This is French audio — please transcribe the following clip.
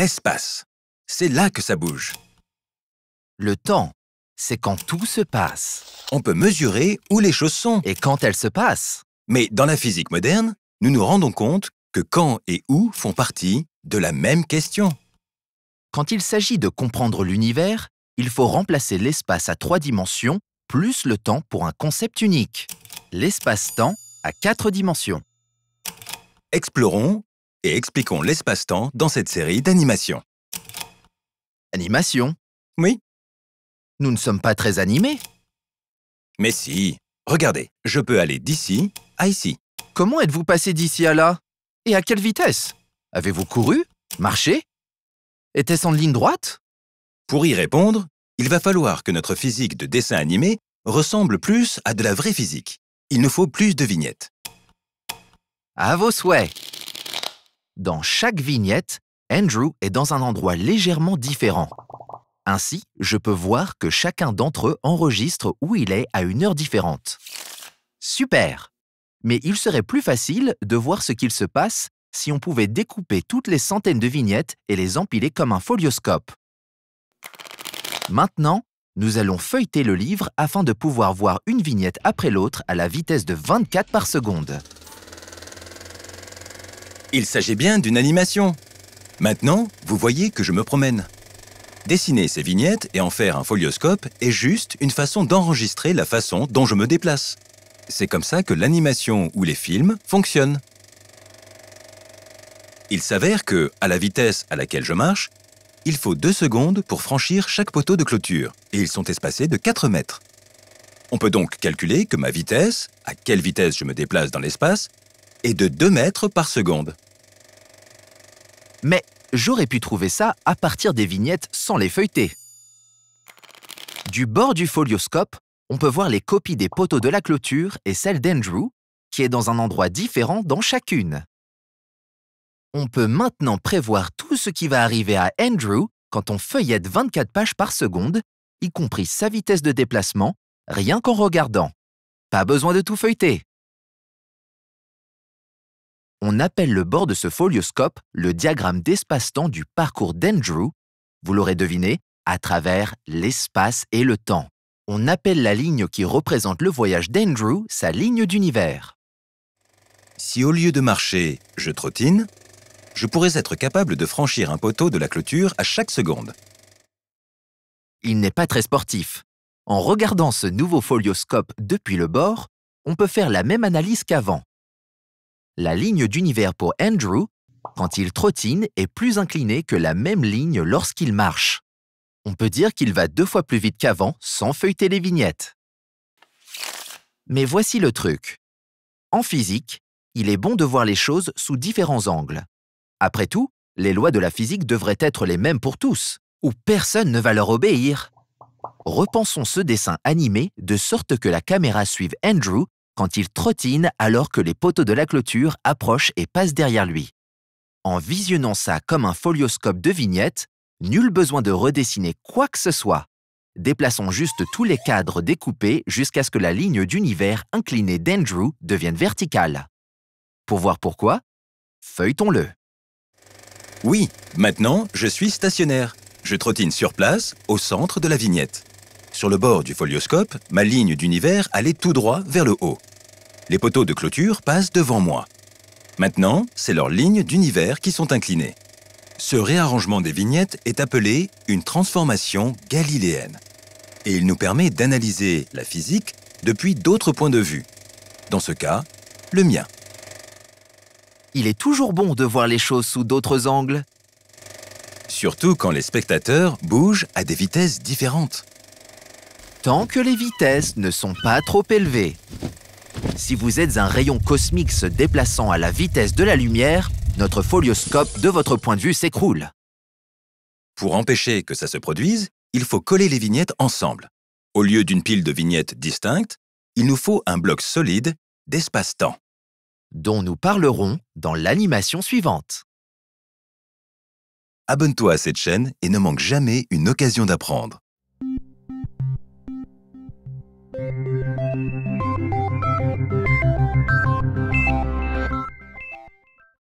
l'espace. C'est là que ça bouge. Le temps, c'est quand tout se passe. On peut mesurer où les choses sont. Et quand elles se passent. Mais dans la physique moderne, nous nous rendons compte que quand et où font partie de la même question. Quand il s'agit de comprendre l'univers, il faut remplacer l'espace à trois dimensions plus le temps pour un concept unique. L'espace-temps à quatre dimensions. Explorons et expliquons l'espace-temps dans cette série d'animations. Animation Oui. Nous ne sommes pas très animés. Mais si. Regardez, je peux aller d'ici à ici. Comment êtes-vous passé d'ici à là Et à quelle vitesse Avez-vous couru Marché Était-ce en ligne droite Pour y répondre, il va falloir que notre physique de dessin animé ressemble plus à de la vraie physique. Il nous faut plus de vignettes. À vos souhaits dans chaque vignette, Andrew est dans un endroit légèrement différent. Ainsi, je peux voir que chacun d'entre eux enregistre où il est à une heure différente. Super Mais il serait plus facile de voir ce qu'il se passe si on pouvait découper toutes les centaines de vignettes et les empiler comme un folioscope. Maintenant, nous allons feuilleter le livre afin de pouvoir voir une vignette après l'autre à la vitesse de 24 par seconde. Il s'agit bien d'une animation. Maintenant, vous voyez que je me promène. Dessiner ces vignettes et en faire un folioscope est juste une façon d'enregistrer la façon dont je me déplace. C'est comme ça que l'animation ou les films fonctionnent. Il s'avère que, à la vitesse à laquelle je marche, il faut deux secondes pour franchir chaque poteau de clôture, et ils sont espacés de 4 mètres. On peut donc calculer que ma vitesse, à quelle vitesse je me déplace dans l'espace, et de 2 mètres par seconde. Mais j'aurais pu trouver ça à partir des vignettes sans les feuilleter. Du bord du folioscope, on peut voir les copies des poteaux de la clôture et celle d'Andrew, qui est dans un endroit différent dans chacune. On peut maintenant prévoir tout ce qui va arriver à Andrew quand on feuillette 24 pages par seconde, y compris sa vitesse de déplacement, rien qu'en regardant. Pas besoin de tout feuilleter on appelle le bord de ce folioscope le diagramme d'espace-temps du parcours d'Andrew, vous l'aurez deviné, à travers l'espace et le temps. On appelle la ligne qui représente le voyage d'Andrew sa ligne d'univers. Si au lieu de marcher, je trottine, je pourrais être capable de franchir un poteau de la clôture à chaque seconde. Il n'est pas très sportif. En regardant ce nouveau folioscope depuis le bord, on peut faire la même analyse qu'avant la ligne d'univers pour Andrew, quand il trottine, est plus inclinée que la même ligne lorsqu'il marche. On peut dire qu'il va deux fois plus vite qu'avant sans feuilleter les vignettes. Mais voici le truc. En physique, il est bon de voir les choses sous différents angles. Après tout, les lois de la physique devraient être les mêmes pour tous, ou personne ne va leur obéir. Repensons ce dessin animé de sorte que la caméra suive Andrew quand il trottine alors que les poteaux de la clôture approchent et passent derrière lui. En visionnant ça comme un folioscope de vignette, nul besoin de redessiner quoi que ce soit. Déplaçons juste tous les cadres découpés jusqu'à ce que la ligne d'univers inclinée d'Andrew devienne verticale. Pour voir pourquoi, feuilletons-le. Oui, maintenant, je suis stationnaire. Je trottine sur place, au centre de la vignette. Sur le bord du folioscope, ma ligne d'univers allait tout droit vers le haut. Les poteaux de clôture passent devant moi. Maintenant, c'est leurs lignes d'univers qui sont inclinées. Ce réarrangement des vignettes est appelé une transformation galiléenne. Et il nous permet d'analyser la physique depuis d'autres points de vue. Dans ce cas, le mien. Il est toujours bon de voir les choses sous d'autres angles. Surtout quand les spectateurs bougent à des vitesses différentes. Tant que les vitesses ne sont pas trop élevées. Si vous êtes un rayon cosmique se déplaçant à la vitesse de la lumière, notre folioscope de votre point de vue s'écroule. Pour empêcher que ça se produise, il faut coller les vignettes ensemble. Au lieu d'une pile de vignettes distinctes, il nous faut un bloc solide d'espace-temps. Dont nous parlerons dans l'animation suivante. Abonne-toi à cette chaîne et ne manque jamais une occasion d'apprendre.